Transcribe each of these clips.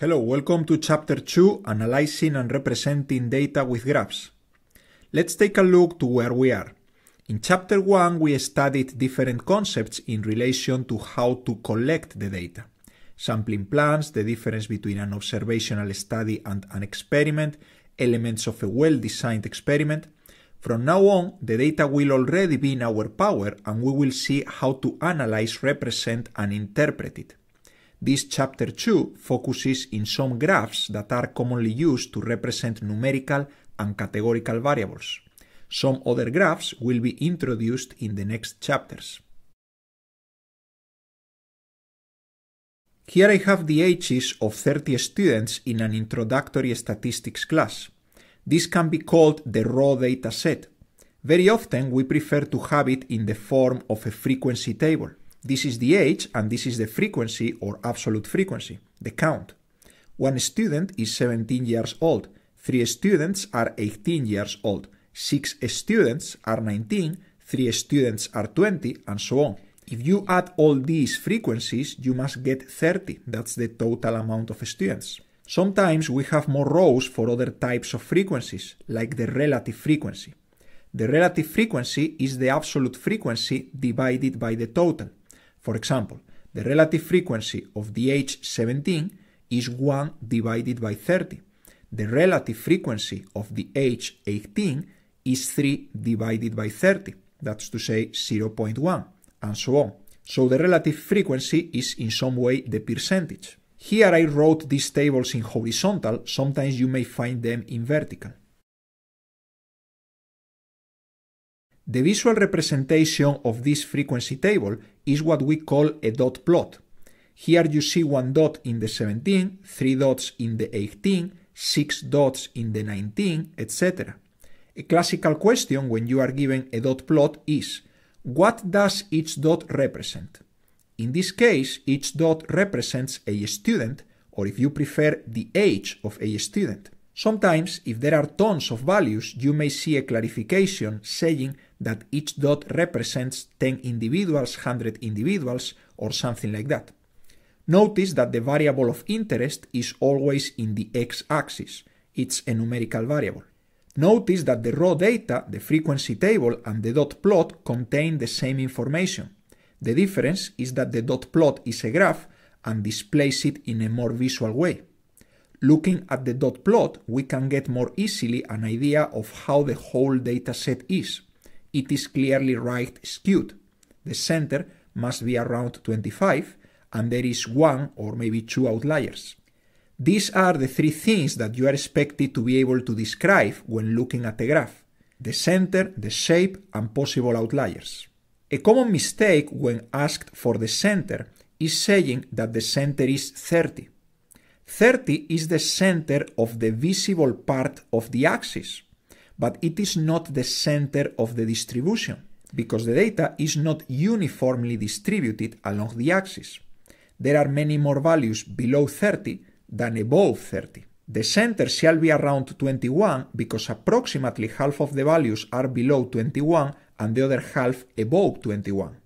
Hello, welcome to Chapter 2 Analyzing and Representing Data with Graphs. Let's take a look to where we are. In Chapter 1, we studied different concepts in relation to how to collect the data. Sampling plans, the difference between an observational study and an experiment, elements of a well-designed experiment. From now on, the data will already be in our power and we will see how to analyze, represent and interpret it. This chapter 2 focuses in some graphs that are commonly used to represent numerical and categorical variables. Some other graphs will be introduced in the next chapters. Here I have the ages of 30 students in an introductory statistics class. This can be called the raw data set. Very often we prefer to have it in the form of a frequency table. This is the age and this is the frequency or absolute frequency, the count. One student is 17 years old, three students are 18 years old, six students are 19, three students are 20, and so on. If you add all these frequencies, you must get 30. That's the total amount of students. Sometimes we have more rows for other types of frequencies, like the relative frequency. The relative frequency is the absolute frequency divided by the total. For example, the relative frequency of the h 17 is 1 divided by 30. The relative frequency of the h 18 is 3 divided by 30, that's to say 0.1, and so on. So the relative frequency is in some way the percentage. Here I wrote these tables in horizontal, sometimes you may find them in vertical. The visual representation of this frequency table is what we call a dot plot. Here you see one dot in the 17, three dots in the 18, six dots in the 19, etc. A classical question when you are given a dot plot is, what does each dot represent? In this case, each dot represents a student, or if you prefer, the age of a student. Sometimes, if there are tons of values, you may see a clarification saying that each dot represents 10 individuals, 100 individuals, or something like that. Notice that the variable of interest is always in the x-axis. It's a numerical variable. Notice that the raw data, the frequency table, and the dot plot contain the same information. The difference is that the dot plot is a graph and displays it in a more visual way. Looking at the dot plot, we can get more easily an idea of how the whole dataset is. It is clearly right skewed. The center must be around 25, and there is one or maybe two outliers. These are the three things that you are expected to be able to describe when looking at a graph the center, the shape, and possible outliers. A common mistake when asked for the center is saying that the center is 30. 30 is the center of the visible part of the axis, but it is not the center of the distribution because the data is not uniformly distributed along the axis. There are many more values below 30 than above 30. The center shall be around 21 because approximately half of the values are below 21 and the other half above 21.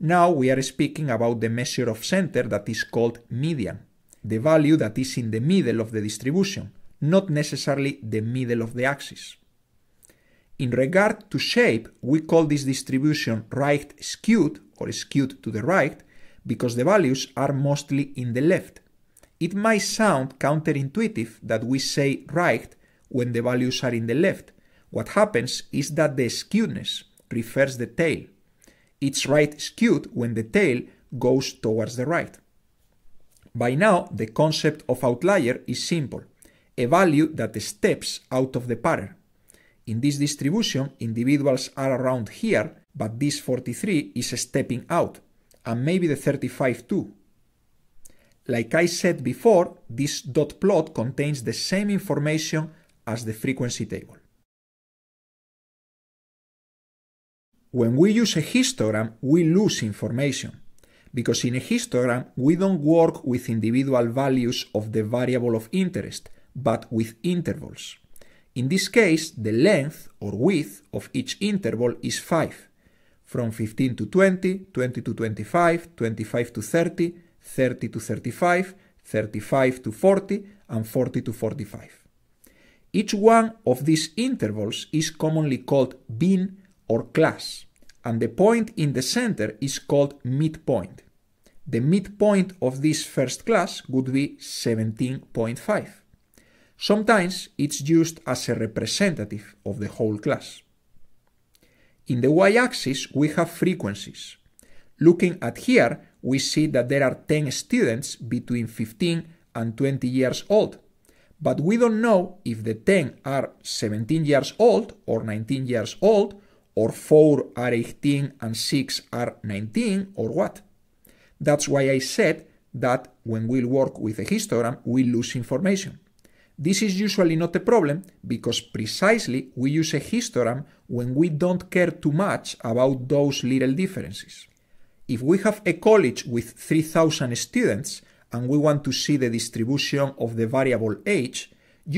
Now we are speaking about the measure of center that is called median the value that is in the middle of the distribution, not necessarily the middle of the axis. In regard to shape, we call this distribution right skewed or skewed to the right because the values are mostly in the left. It might sound counterintuitive that we say right when the values are in the left. What happens is that the skewedness prefers the tail. It's right skewed when the tail goes towards the right. By now, the concept of outlier is simple, a value that steps out of the pattern. In this distribution, individuals are around here, but this 43 is stepping out, and maybe the 35 too. Like I said before, this dot plot contains the same information as the frequency table. When we use a histogram, we lose information because in a histogram we don't work with individual values of the variable of interest, but with intervals. In this case, the length or width of each interval is 5, from 15 to 20, 20 to 25, 25 to 30, 30 to 35, 35 to 40, and 40 to 45. Each one of these intervals is commonly called bin or class and the point in the center is called midpoint. The midpoint of this first class would be 17.5. Sometimes it's used as a representative of the whole class. In the y-axis we have frequencies. Looking at here, we see that there are 10 students between 15 and 20 years old, but we don't know if the 10 are 17 years old or 19 years old or 4 are 18 and 6 are 19 or what? That's why I said that when we work with a histogram, we lose information. This is usually not a problem because precisely we use a histogram when we don't care too much about those little differences. If we have a college with 3000 students and we want to see the distribution of the variable age,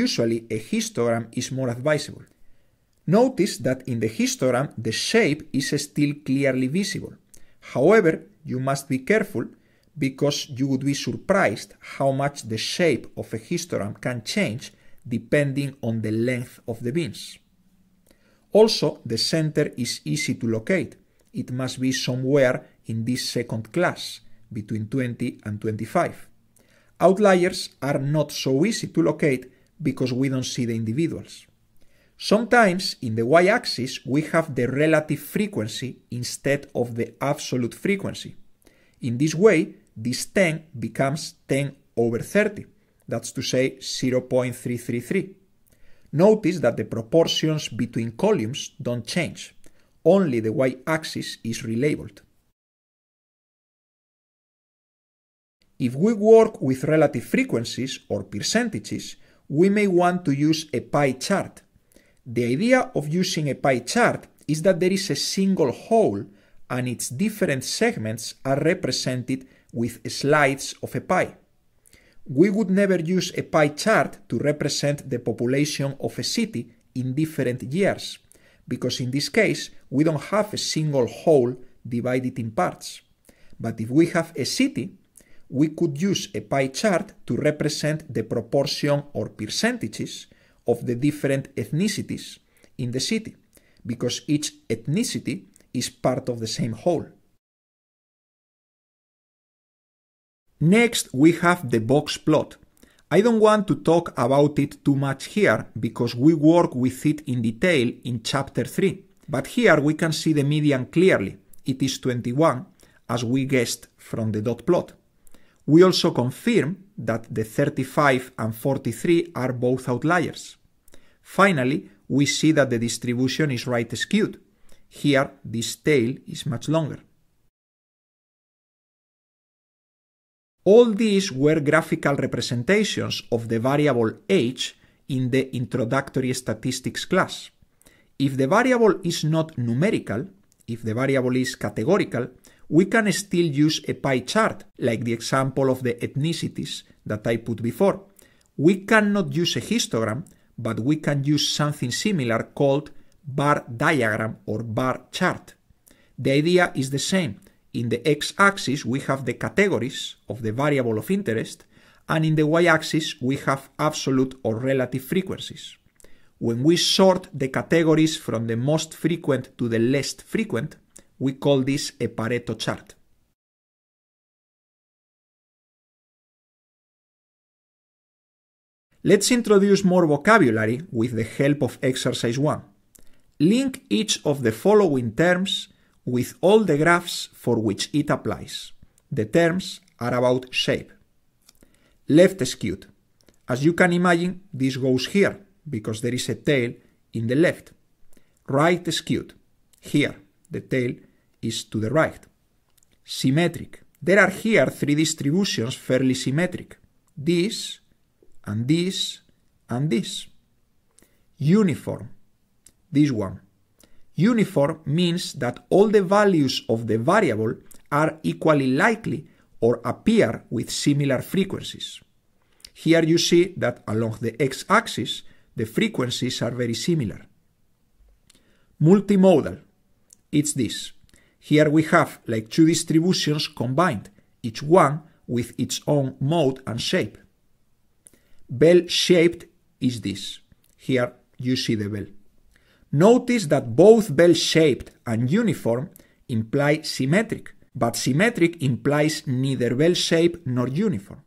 usually a histogram is more advisable. Notice that in the histogram the shape is still clearly visible. However, you must be careful because you would be surprised how much the shape of a histogram can change depending on the length of the bins. Also, the center is easy to locate. It must be somewhere in this second class, between 20 and 25. Outliers are not so easy to locate because we don't see the individuals. Sometimes in the y-axis we have the relative frequency instead of the absolute frequency. In this way, this 10 becomes 10 over 30, that's to say 0.333. Notice that the proportions between columns don't change, only the y-axis is relabeled. If we work with relative frequencies or percentages, we may want to use a pie chart the idea of using a pie chart is that there is a single whole and its different segments are represented with slides of a pie. We would never use a pie chart to represent the population of a city in different years, because in this case we don't have a single whole divided in parts. But if we have a city, we could use a pie chart to represent the proportion or percentages of the different ethnicities in the city, because each ethnicity is part of the same whole. Next, we have the box plot. I don't want to talk about it too much here because we work with it in detail in chapter 3. But here we can see the median clearly. It is 21, as we guessed from the dot plot. We also confirm that the 35 and 43 are both outliers. Finally, we see that the distribution is right skewed. Here, this tail is much longer. All these were graphical representations of the variable h in the introductory statistics class. If the variable is not numerical, if the variable is categorical, we can still use a pie chart, like the example of the ethnicities that I put before. We cannot use a histogram, but we can use something similar called bar diagram or bar chart. The idea is the same. In the x-axis, we have the categories of the variable of interest, and in the y-axis, we have absolute or relative frequencies. When we sort the categories from the most frequent to the least frequent, we call this a Pareto chart. Let's introduce more vocabulary with the help of exercise 1. Link each of the following terms with all the graphs for which it applies. The terms are about shape. Left skewed. As you can imagine, this goes here because there is a tail in the left. Right skewed. Here, the tail is to the right. Symmetric. There are here three distributions fairly symmetric. This, and this, and this. Uniform. This one. Uniform means that all the values of the variable are equally likely or appear with similar frequencies. Here you see that along the x-axis, the frequencies are very similar. Multimodal. It's this. Here we have like two distributions combined, each one with its own mode and shape. Bell-shaped is this. Here you see the bell. Notice that both bell-shaped and uniform imply symmetric, but symmetric implies neither bell shape nor uniform.